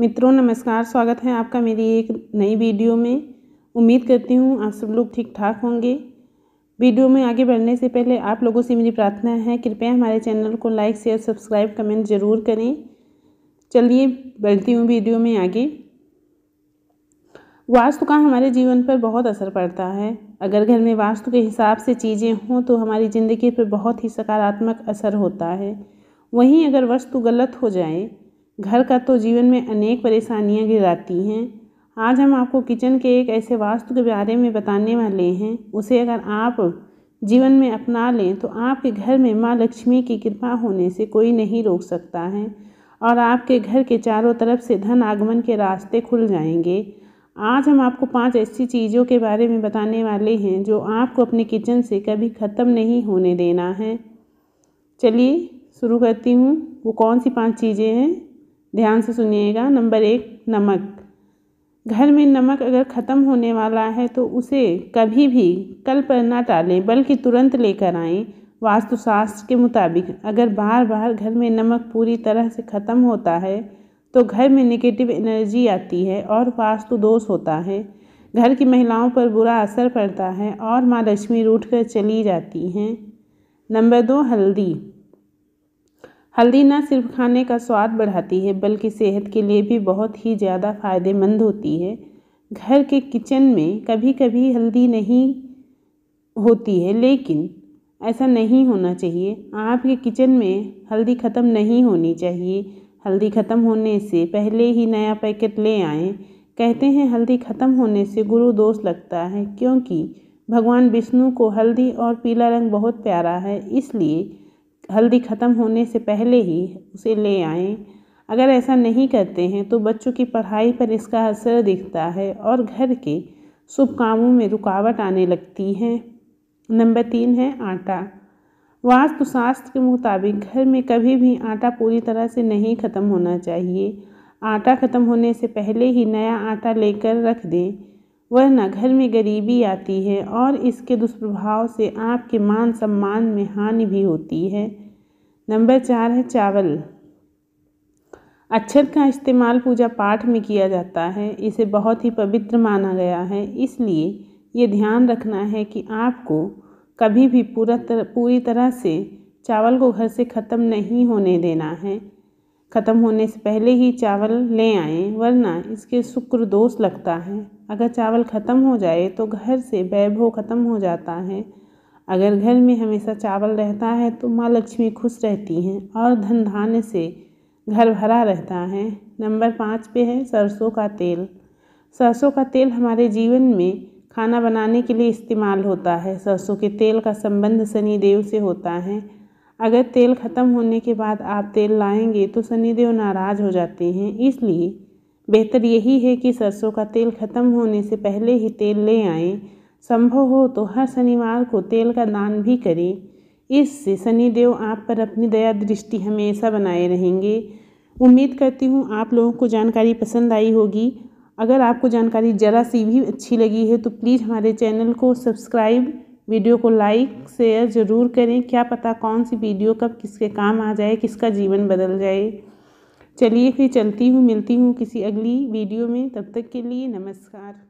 मित्रों नमस्कार स्वागत है आपका मेरी एक नई वीडियो में उम्मीद करती हूँ आप सब लोग ठीक ठाक होंगे वीडियो में आगे बढ़ने से पहले आप लोगों से मेरी प्रार्थना है कृपया हमारे चैनल को लाइक शेयर सब्सक्राइब कमेंट ज़रूर करें चलिए बढ़ती हूँ वीडियो में आगे वास्तु का हमारे जीवन पर बहुत असर पड़ता है अगर घर में वास्तु के हिसाब से चीज़ें हों तो हमारी ज़िंदगी पर बहुत ही सकारात्मक असर होता है वहीं अगर वस्तु गलत हो जाए घर का तो जीवन में अनेक परेशानियां गिराती हैं आज हम आपको किचन के एक ऐसे वास्तु के बारे में बताने वाले हैं उसे अगर आप जीवन में अपना लें तो आपके घर में माँ लक्ष्मी की कृपा होने से कोई नहीं रोक सकता है और आपके घर के चारों तरफ से धन आगमन के रास्ते खुल जाएंगे आज हम आपको पांच ऐसी चीज़ों के बारे में बताने वाले हैं जो आपको अपने किचन से कभी ख़त्म नहीं होने देना है चलिए शुरू करती हूँ वो कौन सी पांच चीज़ें हैं ध्यान से सुनिएगा नंबर एक नमक घर में नमक अगर ख़त्म होने वाला है तो उसे कभी भी कल पर ना टालें बल्कि तुरंत लेकर आएँ वास्तुशास्त्र के मुताबिक अगर बार बार घर में नमक पूरी तरह से ख़त्म होता है तो घर में निगेटिव एनर्जी आती है और वास्तु दोष होता है घर की महिलाओं पर बुरा असर पड़ता है और माँ लक्ष्मी रूठ कर चली जाती हैं नंबर दो हल्दी हल्दी न सिर्फ खाने का स्वाद बढ़ाती है बल्कि सेहत के लिए भी बहुत ही ज़्यादा फायदेमंद होती है घर के किचन में कभी कभी हल्दी नहीं होती है लेकिन ऐसा नहीं होना चाहिए आपके किचन में हल्दी ख़त्म नहीं होनी चाहिए हल्दी ख़त्म होने से पहले ही नया पैकेट ले आएँ कहते हैं हल्दी ख़त्म होने से गुरु दोष लगता है क्योंकि भगवान विष्णु को हल्दी और पीला रंग बहुत प्यारा है इसलिए हल्दी ख़त्म होने से पहले ही उसे ले आएं अगर ऐसा नहीं करते हैं तो बच्चों की पढ़ाई पर इसका असर दिखता है और घर के शुभ कामों में रुकावट आने लगती है नंबर तीन है आटा वास्तुशास्त्र के मुताबिक घर में कभी भी आटा पूरी तरह से नहीं ख़त्म होना चाहिए आटा ख़त्म होने से पहले ही नया आटा लेकर रख दें वरना घर में गरीबी आती है और इसके दुष्प्रभाव से आपके मान सम्मान में हानि भी होती है नंबर चार है चावल अक्षर का इस्तेमाल पूजा पाठ में किया जाता है इसे बहुत ही पवित्र माना गया है इसलिए ये ध्यान रखना है कि आपको कभी भी पूरा तर, पूरी तरह से चावल को घर से ख़त्म नहीं होने देना है ख़त्म होने से पहले ही चावल ले आएँ वरना इसके शुक्र दोष लगता है अगर चावल ख़त्म हो जाए तो घर से वैभव ख़त्म हो जाता है अगर घर में हमेशा चावल रहता है तो माँ लक्ष्मी खुश रहती हैं और धन धान्य से घर भरा रहता है नंबर पाँच पे है सरसों का तेल सरसों का तेल हमारे जीवन में खाना बनाने के लिए इस्तेमाल होता है सरसों के तेल का संबंध शनिदेव से होता है अगर तेल ख़त्म होने के बाद आप तेल लाएंगे तो शनिदेव नाराज़ हो जाते हैं इसलिए बेहतर यही है कि सरसों का तेल ख़त्म होने से पहले ही तेल ले आएँ संभव हो तो हर शनिवार को तेल का दान भी करें इससे शनिदेव आप पर अपनी दया दृष्टि हमेशा बनाए रहेंगे उम्मीद करती हूँ आप लोगों को जानकारी पसंद आई होगी अगर आपको जानकारी ज़रा सी भी अच्छी लगी है तो प्लीज़ हमारे चैनल को सब्सक्राइब वीडियो को लाइक शेयर ज़रूर करें क्या पता कौन सी वीडियो कब किसके काम आ जाए किसका जीवन बदल जाए चलिए फिर चलती हूँ मिलती हूँ किसी अगली वीडियो में तब तक के लिए नमस्कार